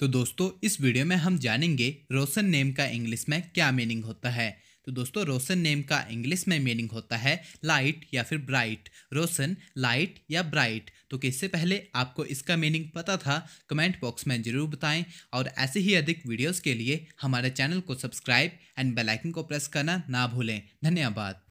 तो दोस्तों इस वीडियो में हम जानेंगे रोशन नेम का इंग्लिश में क्या मीनिंग होता है तो दोस्तों रोशन नेम का इंग्लिश में मीनिंग होता है लाइट या फिर ब्राइट रोशन लाइट या ब्राइट तो किससे पहले आपको इसका मीनिंग पता था कमेंट बॉक्स में ज़रूर बताएं और ऐसे ही अधिक वीडियोस के लिए हमारे चैनल को सब्सक्राइब एंड बेलाइकन को प्रेस करना ना भूलें धन्यवाद